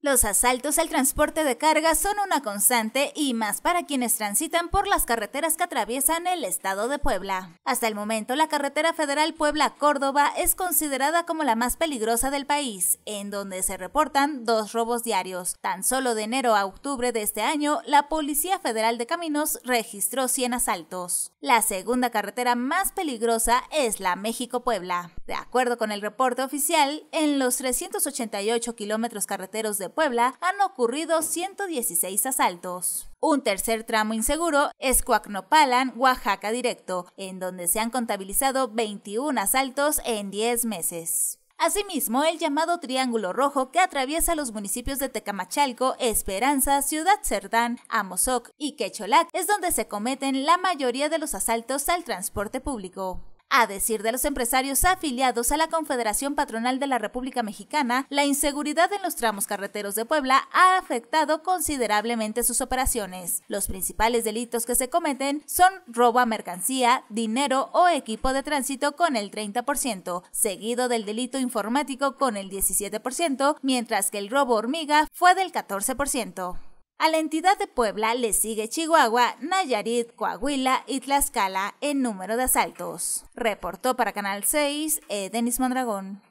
Los asaltos al transporte de carga son una constante y más para quienes transitan por las carreteras que atraviesan el estado de Puebla. Hasta el momento, la carretera federal Puebla-Córdoba es considerada como la más peligrosa del país, en donde se reportan dos robos diarios. Tan solo de enero a octubre de este año, la Policía Federal de Caminos registró 100 asaltos. La segunda carretera más peligrosa es la México-Puebla. De acuerdo con el reporte oficial, en los 388 kilómetros carreteros de Puebla han ocurrido 116 asaltos. Un tercer tramo inseguro es cuacnopalan Oaxaca Directo, en donde se han contabilizado 21 asaltos en 10 meses. Asimismo, el llamado Triángulo Rojo que atraviesa los municipios de Tecamachalco, Esperanza, Ciudad Cerdán, Amozoc y Quecholac es donde se cometen la mayoría de los asaltos al transporte público. A decir de los empresarios afiliados a la Confederación Patronal de la República Mexicana, la inseguridad en los tramos carreteros de Puebla ha afectado considerablemente sus operaciones. Los principales delitos que se cometen son robo a mercancía, dinero o equipo de tránsito con el 30%, seguido del delito informático con el 17%, mientras que el robo hormiga fue del 14%. A la entidad de Puebla le sigue Chihuahua, Nayarit, Coahuila y Tlaxcala en número de asaltos. Reportó para Canal 6 eh, Denis Mondragón.